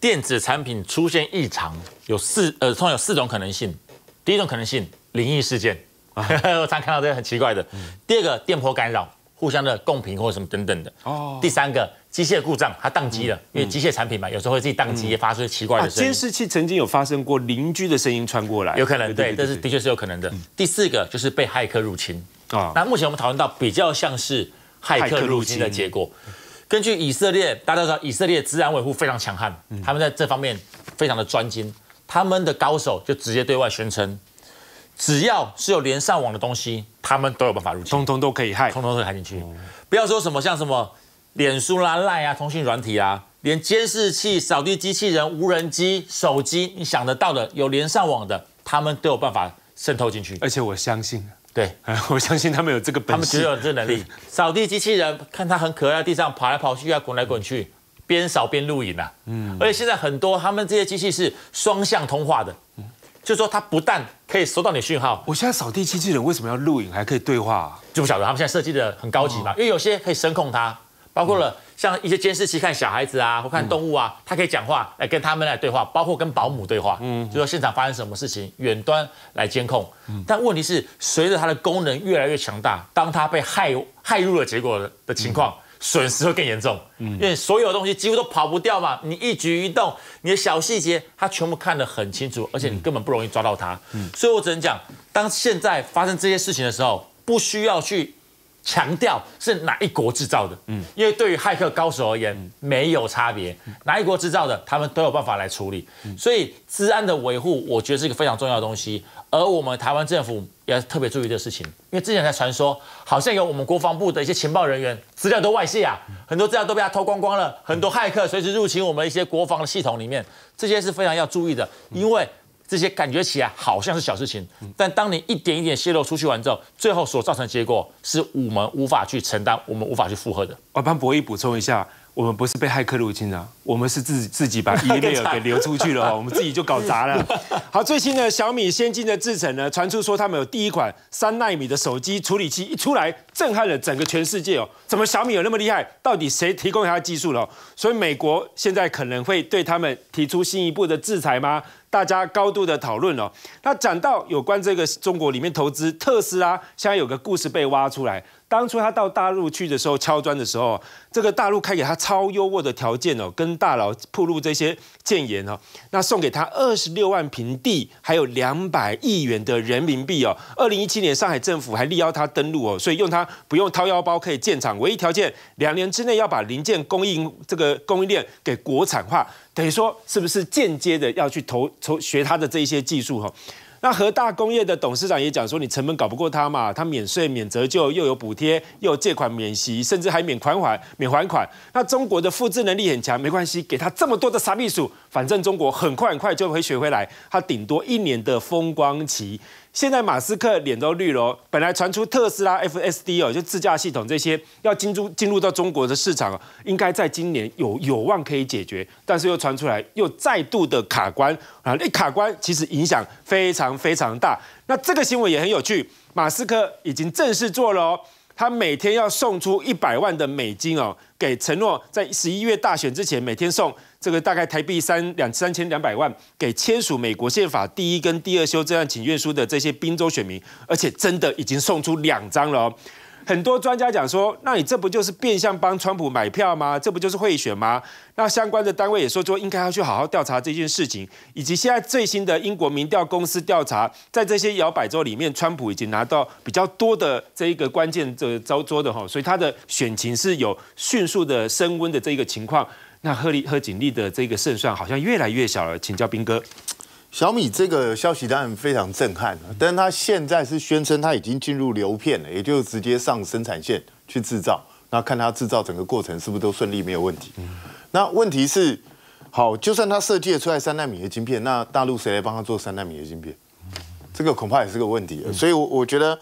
电子产品出现异常有四呃，通常有四种可能性。第一种可能性灵异事件，我常看到这个很奇怪的。第二个电波干扰，互相的共频或者什么等等的。哦。第三个。机械故障，它宕机了，因为机械产品嘛，有时候会自己宕机，也发出奇怪的声。监视器曾经有发生过邻居的声音穿过来，有可能，对，这是的确是有可能的。第四个就是被骇客入侵啊。那目前我们讨论到比较像是骇客入侵的结果。根据以色列，大家知道以色列治安维护非常强悍，他们在这方面非常的专精，他们的高手就直接对外宣称，只要是有连上网的东西，他们都有办法入侵，通通都可以害，通通都可以害进去。不要说什么像什么。脸书啦、赖啊、通讯软体啊，连监视器、扫地机器人、无人机、手机，你想得到的有连上网的，他们都有办法渗透进去。而且我相信，对，我相信他们有这个本事。他们只有这能力。扫地机器人，看它很可爱，地上跑来跑去啊，滚来滚去，边扫边录影啊。嗯。而且现在很多他们这些机器是双向通话的，就是说它不但可以收到你讯号。我现在扫地机器人为什么要录影，还可以对话？就不晓得他们现在设计的很高级嘛，因为有些可以声控它。包括了像一些监视器看小孩子啊，或看动物啊，它可以讲话来跟他们来对话，包括跟保姆对话，嗯，就说现场发生什么事情，远端来监控。但问题是，随着它的功能越来越强大，当它被害害入了结果的情况，损失会更严重。因为所有东西几乎都跑不掉嘛，你一举一动，你的小细节，它全部看得很清楚，而且你根本不容易抓到它。所以我只能讲，当现在发生这些事情的时候，不需要去。强调是哪一国制造的，嗯，因为对于骇客高手而言没有差别，哪一国制造的他们都有办法来处理，所以治安的维护我觉得是一个非常重要的东西，而我们台湾政府要特别注意的事情，因为之前在传说好像有我们国防部的一些情报人员资料都外泄啊，很多资料都被他偷光光了，很多骇客随时入侵我们一些国防的系统里面，这些是非常要注意的，因为。这些感觉起来好像是小事情，但当你一点一点泄露出去完之后，最后所造成的结果是，我们无法去承担，我们无法去负荷的。我帮博弈补充一下，我们不是被害客入侵的。我们是自自己把英特尔给流出去了，我们自己就搞砸了。好，最新的小米先进的制程呢，传出说他们有第一款三纳米的手机处理器，一出来震撼了整个全世界哦。怎么小米有那么厉害？到底谁提供他的技术了？所以美国现在可能会对他们提出新一步的制裁吗？大家高度的讨论哦。那讲到有关这个中国里面投资特斯拉，现在有个故事被挖出来。当初他到大陆去的时候敲砖的时候，这个大陆开给他超优渥的条件哦，跟大佬铺路这些建言哦，那送给他二十六万平地，还有两百亿元的人民币哦。二零一七年上海政府还力邀他登陆哦，所以用他不用掏腰包可以建厂，唯一条件两年之内要把零件供应这个供应链给国产化，等于说是不是间接的要去投、投学他的这一些技术哈？那和大工业的董事长也讲说，你成本搞不过他嘛，他免税免折旧，又有补贴，又有借款免息，甚至还免款免还款。那中国的复制能力很强，没关系，给他这么多的傻秘书，反正中国很快很快就会学回来。他顶多一年的风光期。现在马斯克脸都绿了，本来传出特斯拉 F S D 哦，就自驾系统这些要进入进入到中国的市场啊，应该在今年有有望可以解决，但是又传出来又再度的卡关啊！一卡关其实影响非常非常大。那这个新闻也很有趣，马斯克已经正式做了。他每天要送出一百万的美金哦，给承诺在十一月大选之前每天送这个大概台币三两三千两百万给签署美国宪法第一跟第二修正案请愿书的这些宾州选民，而且真的已经送出两张了哦。很多专家讲说，那你这不就是变相帮川普买票吗？这不就是贿选吗？那相关的单位也说说，应该要去好好调查这件事情。以及现在最新的英国民调公司调查，在这些摇摆州里面，川普已经拿到比较多的这一个关键的招桌的哈，所以他的选情是有迅速的升温的这一个情况。那贺丽、贺锦丽的这个胜算好像越来越小了，请教兵哥。小米这个消息当然非常震撼但是他现在是宣称他已经进入流片了，也就直接上生产线去制造，那看他制造整个过程是不是都顺利没有问题。那问题是，好，就算他设计出来三纳米的晶片，那大陆谁来帮他做三纳米的晶片？这个恐怕也是个问题。所以，我我觉得。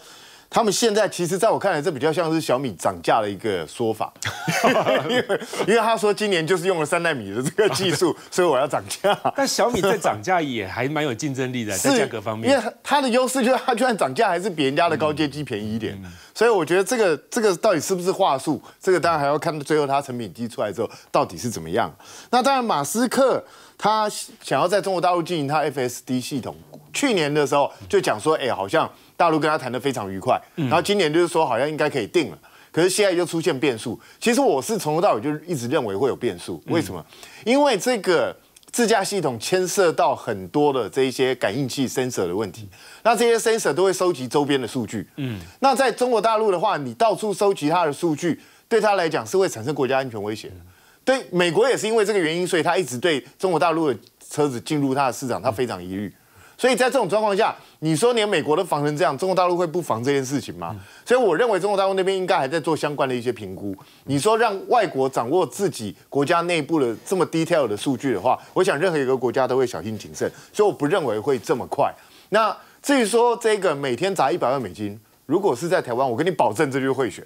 他们现在其实，在我看来，这比较像是小米涨价的一个说法，因为因为他说今年就是用了三纳米的这个技术，所以我要涨价。但小米在涨价也还蛮有竞争力的，在价格方面，因为它的优势就是它居然涨价还是比人家的高阶机便宜一点。所以我觉得这个这个到底是不是话术，这个当然还要看最后它成品机出来之后到底是怎么样。那当然，马斯克他想要在中国大陆进行他 F S D 系统，去年的时候就讲说，哎，好像。大陆跟他谈得非常愉快，然后今年就是说好像应该可以定了，可是现在就出现变数。其实我是从头到尾就一直认为会有变数，为什么？因为这个自驾系统牵涉到很多的这些感应器 sensor 的问题，那这些 sensor 都会收集周边的数据。嗯，那在中国大陆的话，你到处收集它的数据，对他来讲是会产生国家安全威胁的。对，美国也是因为这个原因，所以他一直对中国大陆的车子进入他的市场，他非常疑虑。所以在这种状况下，你说连美国都防成这样，中国大陆会不防这件事情吗？所以我认为中国大陆那边应该还在做相关的一些评估。你说让外国掌握自己国家内部的这么 detail 的数据的话，我想任何一个国家都会小心谨慎。所以我不认为会这么快。那至于说这个每天砸一百万美金。如果是在台湾，我跟你保证，这是贿选，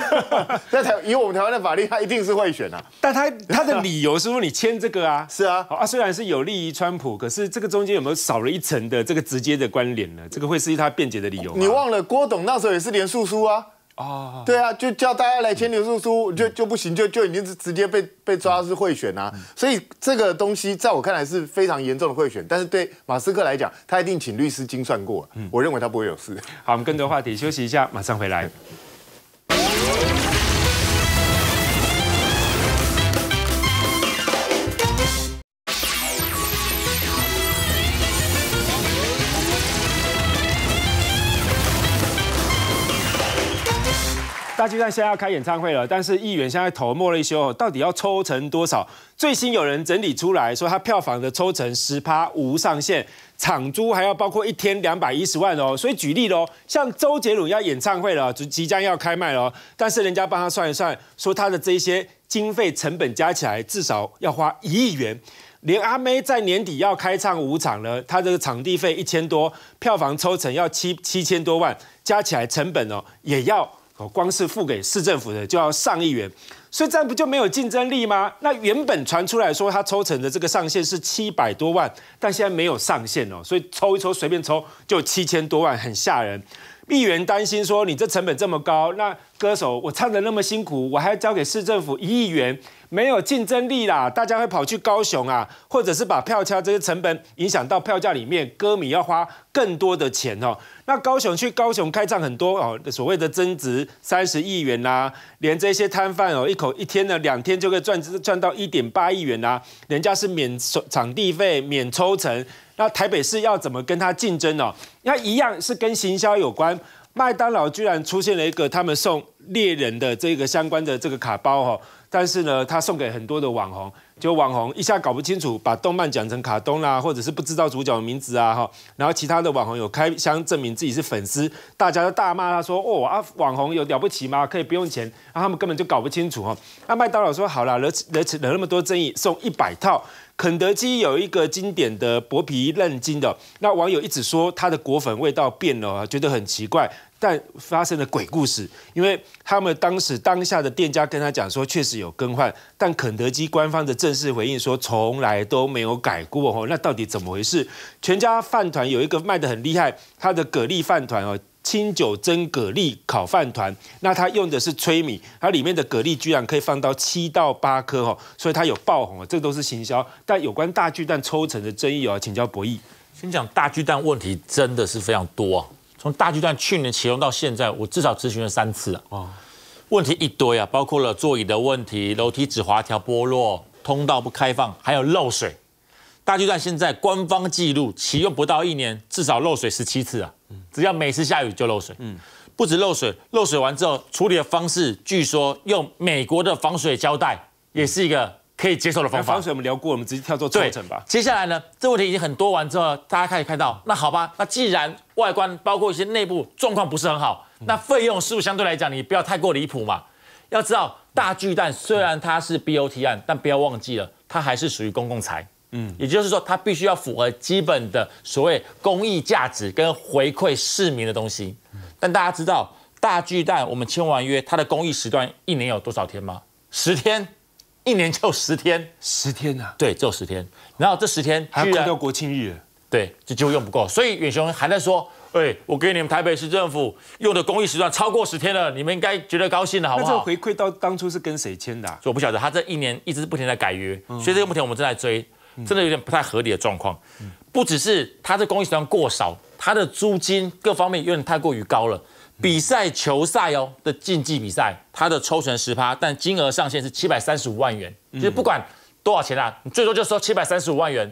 在台以我们台湾的法律，他一定是贿选啊。但他他的理由是不是你签这个啊？是啊，啊，虽然是有利于川普，可是这个中间有没有少了一层的这个直接的关联呢？这个会是他辩解的理由。你忘了郭董那时候也是连诉书啊。哦，对啊，就叫大家来签留诉书，就就不行，就就已经是直接被被抓是贿选啊，所以这个东西在我看来是非常严重的贿选，但是对马斯克来讲，他一定请律师精算过，我认为他不会有事。好，我们更多话题，休息一下，马上回来。就算现在要开演唱会了，但是议员现在投莫雷修，到底要抽成多少？最新有人整理出来说，他票房的抽成十趴无上限，场租还要包括一天两百一十万哦。所以举例喽，像周杰伦要演唱会了，即即将要开卖了，但是人家帮他算一算，说他的这些经费成本加起来至少要花一亿元。连阿妹在年底要开唱五场了，他这个场地费一千多，票房抽成要七七千多万，加起来成本哦也要。光是付给市政府的就要上亿元，所以这样不就没有竞争力吗？那原本传出来说他抽成的这个上限是七百多万，但现在没有上限哦，所以抽一抽随便抽就七千多万，很吓人。议员担心说你这成本这么高，那。歌手我唱得那么辛苦，我还交给市政府一亿元，没有竞争力啦！大家会跑去高雄啊，或者是把票价这些成本影响到票价里面，歌迷要花更多的钱哦。那高雄去高雄开唱很多哦，所谓的增值三十亿元呐，连这些摊贩哦，一口一天呢两天就可以赚赚到一点八亿元呐，人家是免收场地费、免抽成。那台北市要怎么跟他竞争呢？那一样是跟行销有关。麦当劳居然出现了一个他们送猎人的这个相关的这个卡包哈，但是呢，他送给很多的网红，就网红一下搞不清楚，把动漫讲成卡通啦，或者是不知道主角的名字啊哈，然后其他的网红有开箱证明自己是粉丝，大家都大骂他说哦啊网红有了不起吗？可以不用钱，他们根本就搞不清楚哈。那麦当劳说好了惹惹惹那么多争议，送一百套。肯德基有一个经典的薄皮嫩筋的，那网友一直说它的果粉味道变了，觉得很奇怪，但发生了鬼故事，因为他们当时当下的店家跟他讲说确实有更换，但肯德基官方的正式回应说从来都没有改过哦，那到底怎么回事？全家饭团有一个卖的很厉害，他的蛤蜊饭团哦。清酒蒸蛤蜊烤饭团，那它用的是炊米，它里面的蛤蜊居然可以放到七到八颗哦，所以它有爆红啊，这都是行销。但有关大巨蛋抽成的争议，我要请教博弈。先讲大巨蛋问题真的是非常多啊，从大巨蛋去年启用到现在，我至少咨询了三次啊，问题一堆啊，包括了座椅的问题、楼梯止滑条剥落、通道不开放，还有漏水。大巨蛋现在官方记录启用不到一年，至少漏水十七次啊！只要每次下雨就漏水，嗯，不止漏水，漏水完之后处理的方式，据说用美国的防水胶带，也是一个可以接受的方法。防水我们聊过，我们直接跳到拆整吧。接下来呢，这个问题已经很多完之后，大家开始看到，那好吧，那既然外观包括一些内部状况不是很好，那费用是不是相对来讲你不要太过离谱嘛？要知道大巨蛋虽然它是 BOT 案，但不要忘记了，它还是属于公共财。嗯，也就是说，它必须要符合基本的所谓公益价值跟回馈市民的东西。但大家知道大巨蛋我们签完约，它的公益时段一年有多少天吗？十天，一年就十天。十天啊？对，只有十天。然后这十天还用到国庆日了。对，这就用不够。所以远雄还在说，哎，我给你们台北市政府用的公益时段超过十天了，你们应该觉得高兴了，好不好？那这回馈到当初是跟谁签的？我不晓得，他这一年一直不停在改约，所以这个目前我们正在追。真的有点不太合理的状况，不只是他的公益时间过少，他的租金各方面有点太过于高了。比赛、球赛哦的竞技比赛，它的抽成十趴，但金额上限是七百三十五万元，就是不管多少钱啊，你最多就收七百三十五万元。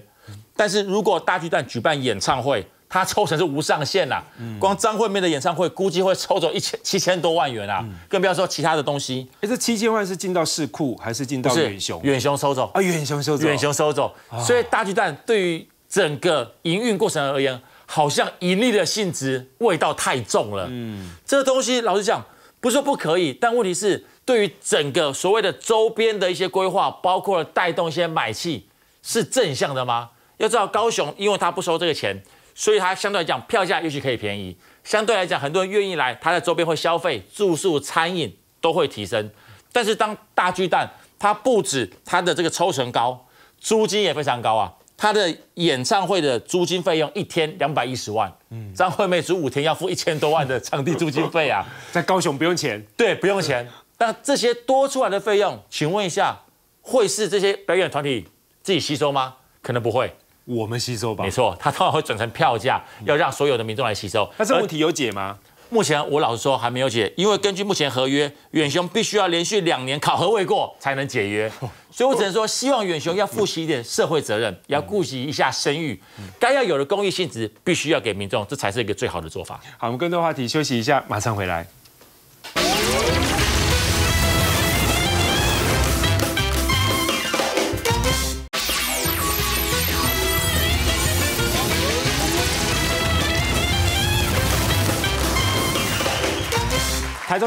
但是如果大巨蛋举办演唱会，他抽成是无上限嗯、光张惠妹的演唱会估计会抽走一千七千多万元啊，更不要说其他的东西。这七千万是进到市库还是进到远雄？远雄收走啊，远雄收走，远雄收走。所以大巨蛋对于整个营运过程而言，好像盈利的性质味道太重了。嗯，这东西老实讲不是不可以，但问题是对于整个所谓的周边的一些规划，包括带动一些买气，是正向的吗？要知道高雄，因为他不收这个钱。所以它相对来讲票价也许可以便宜，相对来讲很多人愿意来，他在周边会消费、住宿、餐饮都会提升。但是当大巨蛋，它不止它的这个抽成高，租金也非常高啊。他的演唱会的租金费用一天两百一十万，嗯，张惠妹租五天要付一千多万的场地租金费啊，在高雄不用钱，对，不用钱。那这些多出来的费用，请问一下，会是这些表演团体自己吸收吗？可能不会。我们吸收吧，没错，它当然会转成票价，要让所有的民众来吸收。但是问题有解吗？目前我老实说还没有解，因为根据目前合约，远雄必须要连续两年考核未过才能解约，所以我只能说，希望远雄要负起一点社会责任，要顾及一下声誉，该要有的公益性质必须要给民众，这才是一个最好的做法。好，我们更多话题休息一下，马上回来。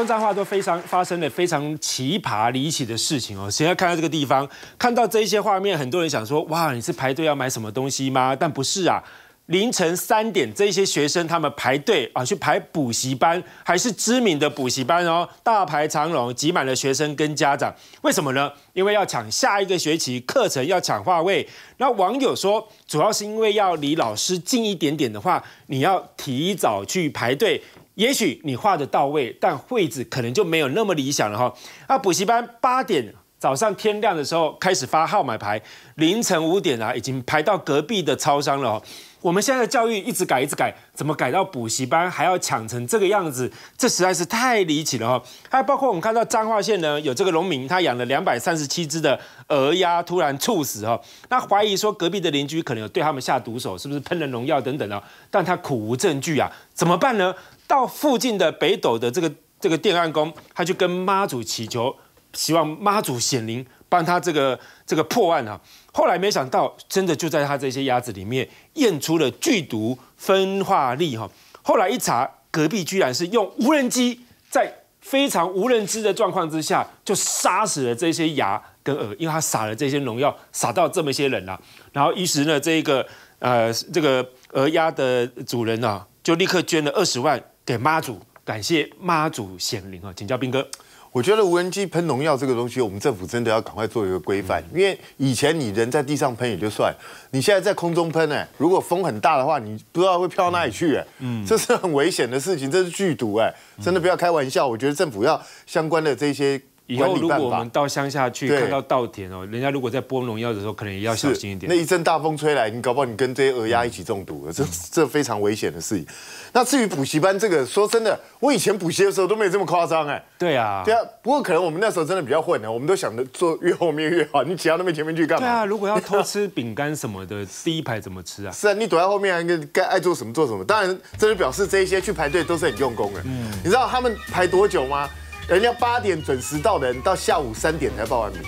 在话都非常发生了非常奇葩离奇的事情哦。谁要看到这个地方，看到这一些画面，很多人想说：哇，你是排队要买什么东西吗？但不是啊。凌晨三点，这些学生他们排队啊，去排补习班，还是知名的补习班哦，大排长龙，挤满了学生跟家长。为什么呢？因为要抢下一个学期课程，要抢话位。那网友说，主要是因为要离老师近一点点的话，你要提早去排队。也许你画的到位，但位置可能就没有那么理想了哈。那补习班八点早上天亮的时候开始发号码牌，凌晨五点啊，已经排到隔壁的超商了哦。我们现在的教育一直改，一直改，怎么改到补习班还要抢成这个样子？这实在是太离奇了哈。还有包括我们看到彰化县呢，有这个农民他养了两百三十七只的鹅鸭突然猝死哈，那怀疑说隔壁的邻居可能有对他们下毒手，是不是喷了农药等等啊？但他苦无证据啊，怎么办呢？到附近的北斗的这个这个电案宫，他就跟妈祖祈求，希望妈祖显灵帮他这个这个破案啊。后来没想到，真的就在他这些鸭子里面验出了剧毒分化力哈。后来一查，隔壁居然是用无人机在非常无人知的状况之下，就杀死了这些鸭跟鹅，因为他撒了这些农药，撒到这么些人啊。然后于是呢，这个呃这个鹅鸭的主人啊。就立刻捐了二十万。给妈祖，感谢妈祖显灵啊！请教兵哥，我觉得无人机喷农药这个东西，我们政府真的要赶快做一个规范，因为以前你人在地上喷也就算，你现在在空中喷，哎，如果风很大的话，你不知道会飘哪里去，哎，嗯，这是很危险的事情，这是剧毒，哎，真的不要开玩笑，我觉得政府要相关的这些。以后如果我们到乡下去看到稻田哦，人家如果在播农药的时候，可能也要小心一点。那一阵大风吹来，你搞不好你跟这些鹅鸭一起中毒了，这这非常危险的事情。那至于补习班这个，说真的，我以前补习的时候都没有这么夸张哎。对啊，对啊。不过可能我们那时候真的比较混呢，我们都想着坐越后面越好，你挤到那边前面去干嘛？对啊，如果要偷吃饼干什么的，第一排怎么吃啊？是啊，你躲在后面，该爱做什么做什么。当然，这就表示这些去排队都是很用功的。嗯，你知道他们排多久吗？人家八点准时到的，到下午三点才报完名，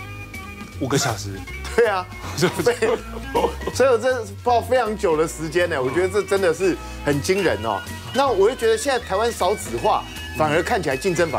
五个小时。对啊，所以所以这报非常久的时间呢，我觉得这真的是很惊人哦。那我就觉得现在台湾少纸化，反而看起来竞争反而。